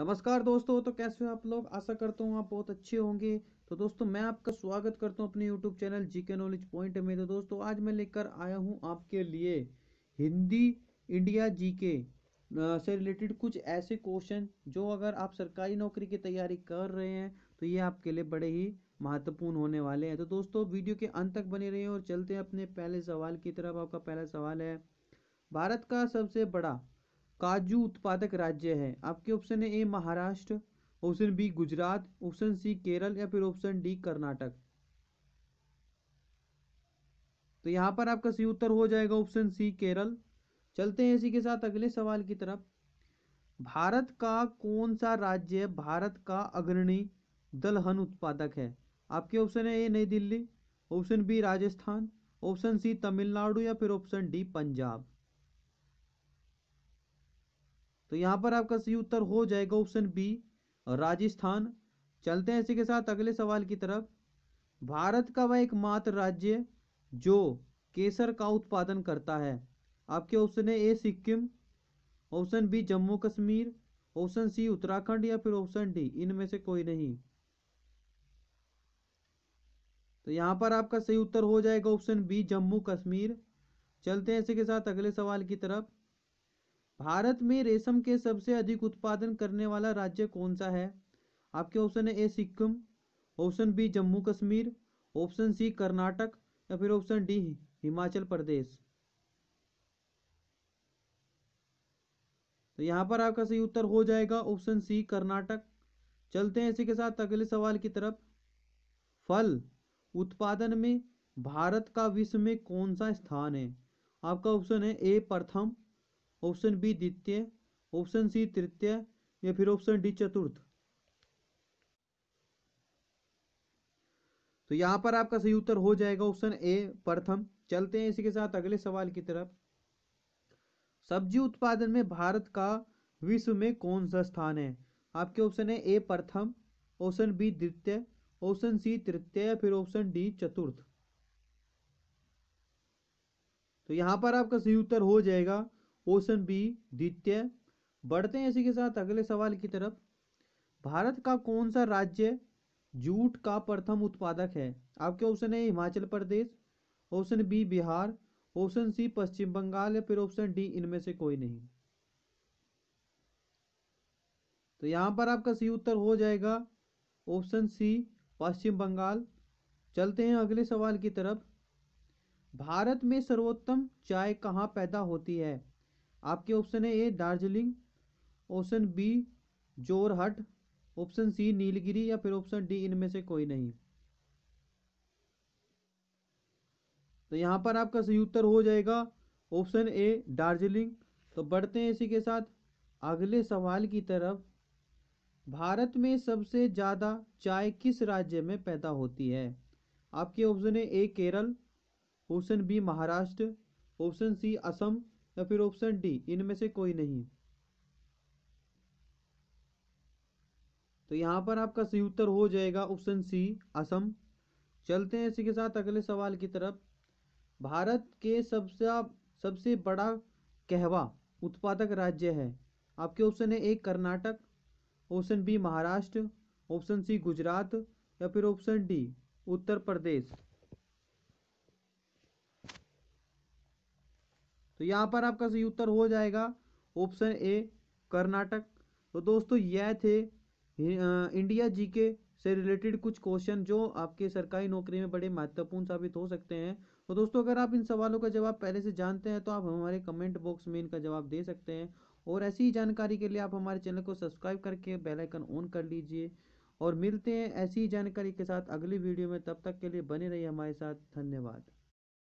नमस्कार दोस्तों तो कैसे हो आप लोग आशा करता हूँ आप बहुत अच्छे होंगे तो दोस्तों मैं आपका स्वागत करता हूँ अपने यूट्यूब चैनल जी के नॉलेज पॉइंट में तो दोस्तों आज मैं लेकर आया हूँ आपके लिए हिंदी इंडिया जी के से रिलेटेड कुछ ऐसे क्वेश्चन जो अगर आप सरकारी नौकरी की तैयारी कर रहे हैं तो ये आपके लिए बड़े ही महत्वपूर्ण होने वाले हैं तो दोस्तों वीडियो के अंत तक बने रहे और चलते हैं अपने पहले सवाल की तरफ आपका पहला सवाल है भारत का सबसे बड़ा काजू उत्पादक राज्य है आपके ऑप्शन है A Maharashtra option B Gujarat option C Kerala या फिर ऑप्शन डी कर्नाटक तो यहां पर आपका सही उत्तर हो जाएगा ऑप्शन सी केरल चलते हैं इसी के साथ अगले सवाल की तरफ भारत का कौन सा राज्य भारत का अग्रणी दलहन उत्पादक है आपके ऑप्शन है A New Delhi option B Rajasthan option C Tamil Nadu या फिर ऑप्शन डी पंजाब तो यहाँ पर आपका सही उत्तर हो जाएगा ऑप्शन बी राजस्थान चलते हैं इसी के साथ अगले सवाल की तरफ भारत का वह एकमात्र राज्य जो केसर का उत्पादन करता है आपके ऑप्शन है A Sikkim option B Jammu Kashmir option C Uttarakhand या फिर ऑप्शन डी इनमें से कोई नहीं तो यहाँ पर आपका सही उत्तर हो जाएगा ऑप्शन बी जम्मू कश्मीर चलते हैं इसी के साथ अगले सवाल की तरफ भारत में रेशम के सबसे अधिक उत्पादन करने वाला राज्य कौन सा है आपके ऑप्शन है A Sikkim option B Jammu Kashmir option C Karnataka या फिर ऑप्शन डी हिमाचल प्रदेश तो यहाँ पर आपका सही उत्तर हो जाएगा ऑप्शन सी कर्नाटक चलते हैं इसी के साथ अगले सवाल की तरफ फल उत्पादन में भारत का विश्व में कौन सा स्थान है आपका ऑप्शन है ए प्रथम ऑप्शन बी द्वितीय ऑप्शन सी तृतीय या फिर ऑप्शन डी चतुर्थ तो यहां पर आपका सही उत्तर हो जाएगा ऑप्शन ए प्रथम चलते हैं इसी के साथ अगले सवाल की तरफ सब्जी उत्पादन में भारत का विश्व में कौन सा स्थान है आपके ऑप्शन है ए प्रथम ऑप्शन बी द्वितीय ऑप्शन सी तृतीय या फिर ऑप्शन डी चतुर्थ तो यहां पर आपका सही उत्तर हो जाएगा ऑप्शन बी द्वितीय बढ़ते हैं इसी के साथ अगले सवाल की तरफ भारत का कौन सा राज्य जूट का प्रथम उत्पादक है आपके ऑप्शन है Himachal Pradesh option B Bihar option C Paschim Bangal या फिर ऑप्शन डी इनमें से कोई नहीं तो यहां पर आपका सी उत्तर हो जाएगा ऑप्शन सी पश्चिम बंगाल चलते हैं अगले सवाल की तरफ भारत में सर्वोत्तम चाय कहाँ पैदा होती है आपके ऑप्शन है A Darjeeling option B Jorhat option C Nilgiri या फिर ऑप्शन डी इनमें से कोई नहीं तो यहाँ पर आपका सही उत्तर हो जाएगा ऑप्शन ए दार्जिलिंग तो बढ़ते हैं इसी के साथ अगले सवाल की तरफ भारत में सबसे ज़्यादा चाय किस राज्य में पैदा होती है आपके ऑप्शन है A Kerala option B Maharashtra option C Assam या फिर ऑप्शन डी इनमें से कोई नहीं तो यहाँ पर आपका सही उत्तर हो जाएगा ऑप्शन सी असम चलते हैं इसी के साथ अगले सवाल की तरफ भारत के सबसे सबसे बड़ा कहवा उत्पादक राज्य है आपके ऑप्शन है A Karnataka option B Maharashtra option C Gujarat या फिर ऑप्शन डी उत्तर प्रदेश तो यहाँ पर आपका सही उत्तर हो जाएगा ऑप्शन ए कर्नाटक तो दोस्तों यह थे इंडिया जी के से रिलेटेड कुछ क्वेश्चन जो आपके सरकारी नौकरी में बड़े महत्वपूर्ण साबित हो सकते हैं तो दोस्तों अगर आप इन सवालों का जवाब पहले से जानते हैं तो आप हमारे कमेंट बॉक्स में इनका जवाब दे सकते हैं और ऐसी ही जानकारी के लिए आप हमारे चैनल को सब्सक्राइब करके बेल आइकन ऑन कर लीजिए और मिलते हैं ऐसी ही जानकारी के साथ अगली वीडियो में तब तक के लिए बने रहिए हमारे साथ धन्यवाद